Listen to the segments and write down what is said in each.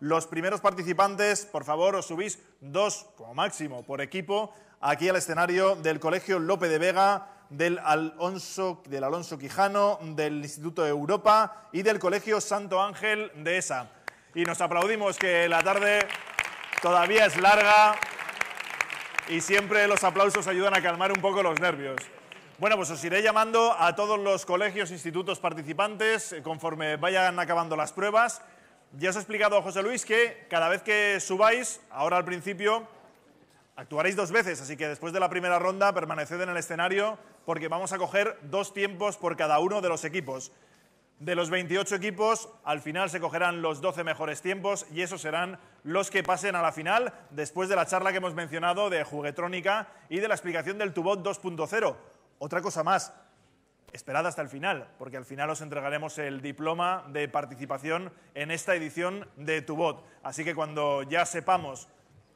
Los primeros participantes, por favor, os subís dos como máximo por equipo aquí al escenario del Colegio López de Vega, del Alonso, del Alonso Quijano, del Instituto de Europa y del Colegio Santo Ángel de ESA. Y nos aplaudimos que la tarde todavía es larga y siempre los aplausos ayudan a calmar un poco los nervios. Bueno, pues os iré llamando a todos los colegios, institutos participantes, eh, conforme vayan acabando las pruebas. Ya os he explicado a José Luis que cada vez que subáis, ahora al principio, actuaréis dos veces, así que después de la primera ronda permaneced en el escenario porque vamos a coger dos tiempos por cada uno de los equipos. De los 28 equipos, al final se cogerán los 12 mejores tiempos y esos serán los que pasen a la final después de la charla que hemos mencionado de juguetrónica y de la explicación del Tubot 2.0. Otra cosa más, Esperad hasta el final, porque al final os entregaremos el diploma de participación en esta edición de Tu Bot. Así que cuando ya sepamos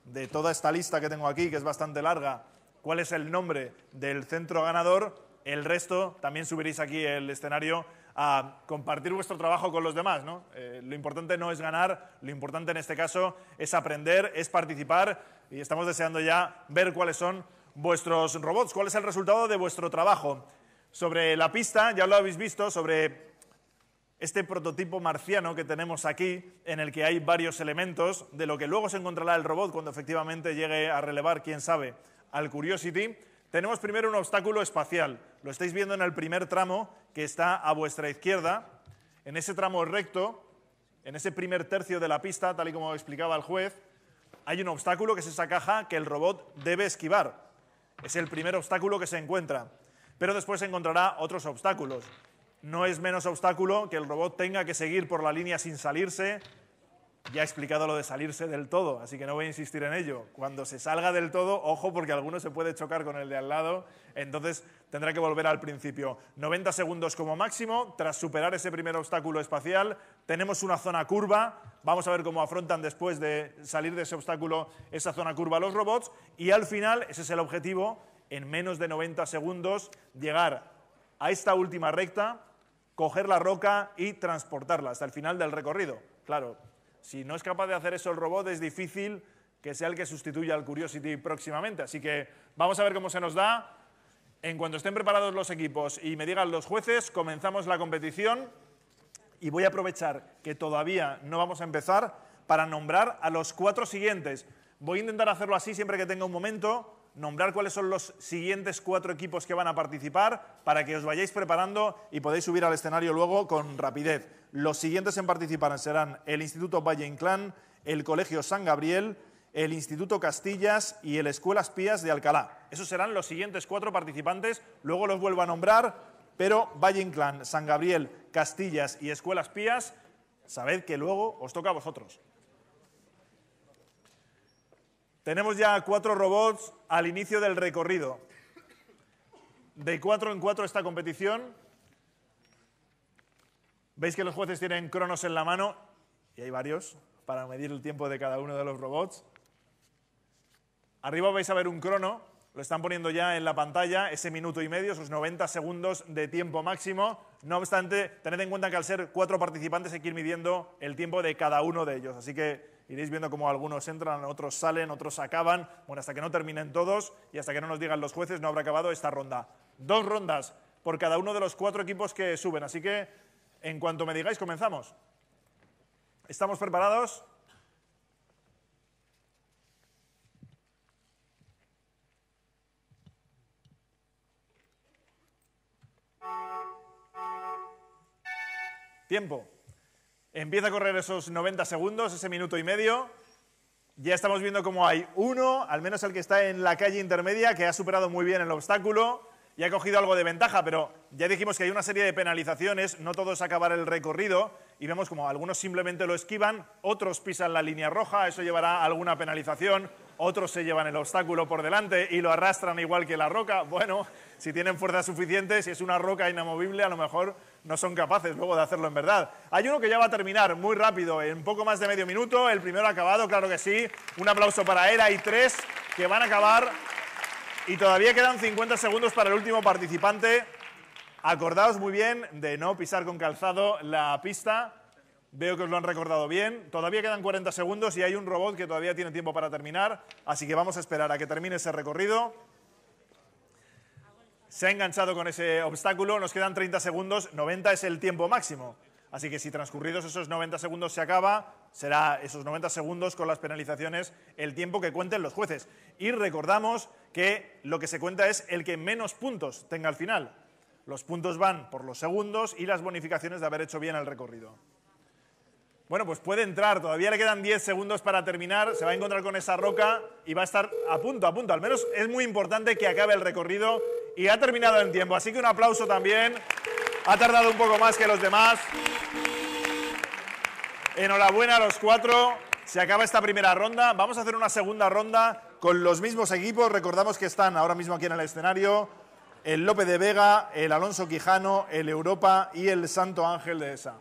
de toda esta lista que tengo aquí, que es bastante larga, cuál es el nombre del centro ganador, el resto también subiréis aquí el escenario a compartir vuestro trabajo con los demás. Eh, lo importante no es ganar, lo importante en este caso es aprender, es participar y estamos deseando ya ver cuáles son vuestros robots, cuál es el resultado de vuestro trabajo sobre la pista, ya lo habéis visto, sobre este prototipo marciano que tenemos aquí, en el que hay varios elementos, de lo que luego se encontrará el robot cuando efectivamente llegue a relevar, quién sabe, al Curiosity. Tenemos primero un obstáculo espacial. Lo estáis viendo en el primer tramo que está a vuestra izquierda. En ese tramo recto, en ese primer tercio de la pista, tal y como explicaba el juez, hay un obstáculo que es esa caja que el robot debe esquivar. Es el primer obstáculo que se encuentra pero después encontrará otros obstáculos. No es menos obstáculo que el robot tenga que seguir por la línea sin salirse. Ya he explicado lo de salirse del todo, así que no voy a insistir en ello. Cuando se salga del todo, ojo porque alguno se puede chocar con el de al lado, entonces tendrá que volver al principio. 90 segundos como máximo, tras superar ese primer obstáculo espacial, tenemos una zona curva, vamos a ver cómo afrontan después de salir de ese obstáculo esa zona curva los robots y al final, ese es el objetivo, en menos de 90 segundos llegar a esta última recta, coger la roca y transportarla hasta el final del recorrido. Claro, si no es capaz de hacer eso el robot es difícil que sea el que sustituya al Curiosity próximamente. Así que vamos a ver cómo se nos da. En cuanto estén preparados los equipos y me digan los jueces, comenzamos la competición y voy a aprovechar que todavía no vamos a empezar para nombrar a los cuatro siguientes. Voy a intentar hacerlo así siempre que tenga un momento nombrar cuáles son los siguientes cuatro equipos que van a participar para que os vayáis preparando y podáis subir al escenario luego con rapidez. Los siguientes en participar serán el Instituto Valle Inclán, el Colegio San Gabriel, el Instituto Castillas y el Escuelas Pías de Alcalá. Esos serán los siguientes cuatro participantes, luego los vuelvo a nombrar, pero Valle Inclán, San Gabriel, Castillas y Escuelas Pías, sabed que luego os toca a vosotros. Tenemos ya cuatro robots al inicio del recorrido. De cuatro en cuatro esta competición. Veis que los jueces tienen cronos en la mano, y hay varios, para medir el tiempo de cada uno de los robots. Arriba vais a ver un crono, lo están poniendo ya en la pantalla, ese minuto y medio, esos 90 segundos de tiempo máximo. No obstante, tened en cuenta que al ser cuatro participantes hay que ir midiendo el tiempo de cada uno de ellos. Así que Iréis viendo cómo algunos entran, otros salen, otros acaban. Bueno, hasta que no terminen todos y hasta que no nos digan los jueces, no habrá acabado esta ronda. Dos rondas por cada uno de los cuatro equipos que suben. Así que, en cuanto me digáis, comenzamos. ¿Estamos preparados? Tiempo. Empieza a correr esos 90 segundos, ese minuto y medio. Ya estamos viendo cómo hay uno, al menos el que está en la calle intermedia, que ha superado muy bien el obstáculo y ha cogido algo de ventaja, pero ya dijimos que hay una serie de penalizaciones, no todos acabar el recorrido y vemos como algunos simplemente lo esquivan, otros pisan la línea roja, eso llevará a alguna penalización, otros se llevan el obstáculo por delante y lo arrastran igual que la roca. Bueno, si tienen fuerza suficiente, si es una roca inamovible, a lo mejor no son capaces luego de hacerlo en verdad. Hay uno que ya va a terminar muy rápido, en poco más de medio minuto. El primero acabado, claro que sí. Un aplauso para él. Hay tres que van a acabar y todavía quedan 50 segundos para el último participante. Acordaos muy bien de no pisar con calzado la pista Veo que os lo han recordado bien. Todavía quedan 40 segundos y hay un robot que todavía tiene tiempo para terminar, así que vamos a esperar a que termine ese recorrido. Se ha enganchado con ese obstáculo, nos quedan 30 segundos, 90 es el tiempo máximo. Así que si transcurridos esos 90 segundos se acaba, será esos 90 segundos con las penalizaciones el tiempo que cuenten los jueces. Y recordamos que lo que se cuenta es el que menos puntos tenga al final. Los puntos van por los segundos y las bonificaciones de haber hecho bien el recorrido. Bueno, pues puede entrar, todavía le quedan 10 segundos para terminar, se va a encontrar con esa roca y va a estar a punto, a punto. Al menos es muy importante que acabe el recorrido y ha terminado en tiempo, así que un aplauso también. Ha tardado un poco más que los demás. Enhorabuena a los cuatro. Se acaba esta primera ronda. Vamos a hacer una segunda ronda con los mismos equipos. Recordamos que están ahora mismo aquí en el escenario el López de Vega, el Alonso Quijano, el Europa y el Santo Ángel de Esa.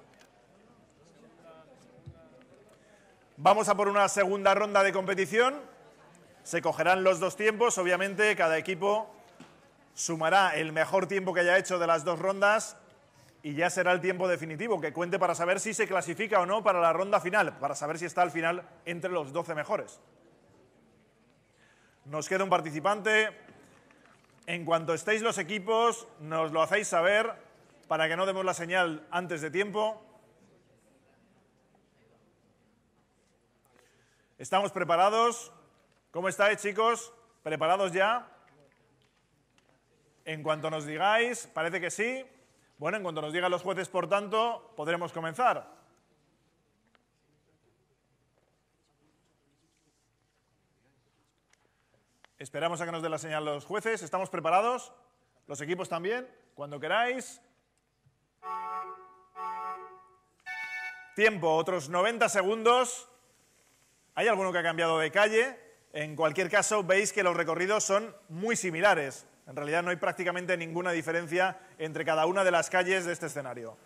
Vamos a por una segunda ronda de competición. Se cogerán los dos tiempos, obviamente, cada equipo sumará el mejor tiempo que haya hecho de las dos rondas y ya será el tiempo definitivo que cuente para saber si se clasifica o no para la ronda final, para saber si está al final entre los 12 mejores. Nos queda un participante. En cuanto estéis los equipos, nos lo hacéis saber para que no demos la señal antes de tiempo. ¿Estamos preparados? ¿Cómo estáis, chicos? ¿Preparados ya? En cuanto nos digáis, parece que sí. Bueno, en cuanto nos digan los jueces, por tanto, podremos comenzar. Esperamos a que nos den la señal los jueces. ¿Estamos preparados? ¿Los equipos también? Cuando queráis. Tiempo, otros 90 segundos. Hay alguno que ha cambiado de calle. En cualquier caso, veis que los recorridos son muy similares. En realidad no hay prácticamente ninguna diferencia entre cada una de las calles de este escenario.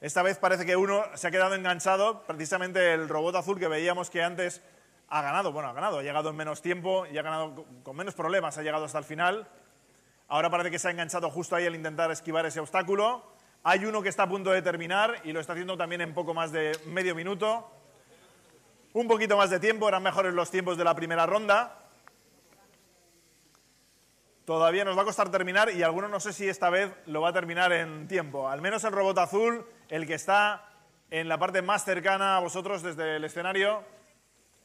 Esta vez parece que uno se ha quedado enganchado, precisamente el robot azul que veíamos que antes ha ganado, bueno, ha ganado, ha llegado en menos tiempo y ha ganado con menos problemas, ha llegado hasta el final. Ahora parece que se ha enganchado justo ahí al intentar esquivar ese obstáculo. Hay uno que está a punto de terminar y lo está haciendo también en poco más de medio minuto un poquito más de tiempo, eran mejores los tiempos de la primera ronda. Todavía nos va a costar terminar y alguno no sé si esta vez lo va a terminar en tiempo. Al menos el robot azul, el que está en la parte más cercana a vosotros desde el escenario,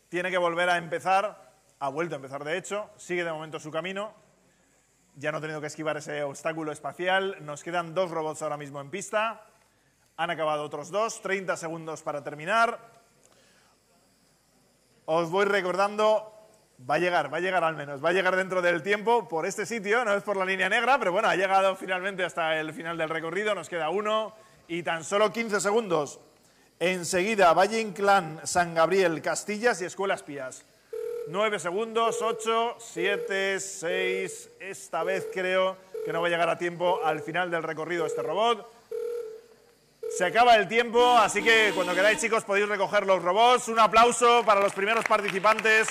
tiene que volver a empezar. Ha vuelto a empezar, de hecho. Sigue de momento su camino. Ya no ha tenido que esquivar ese obstáculo espacial. Nos quedan dos robots ahora mismo en pista. Han acabado otros dos. 30 segundos para terminar os voy recordando, va a llegar, va a llegar al menos, va a llegar dentro del tiempo por este sitio, no es por la línea negra, pero bueno, ha llegado finalmente hasta el final del recorrido, nos queda uno y tan solo 15 segundos. Enseguida, Valle Inclán, San Gabriel, Castillas y Escuelas Pías. Nueve segundos, ocho, siete, seis. esta vez creo que no va a llegar a tiempo al final del recorrido este robot. Se acaba el tiempo, así que cuando quedáis chicos podéis recoger los robots. Un aplauso para los primeros participantes.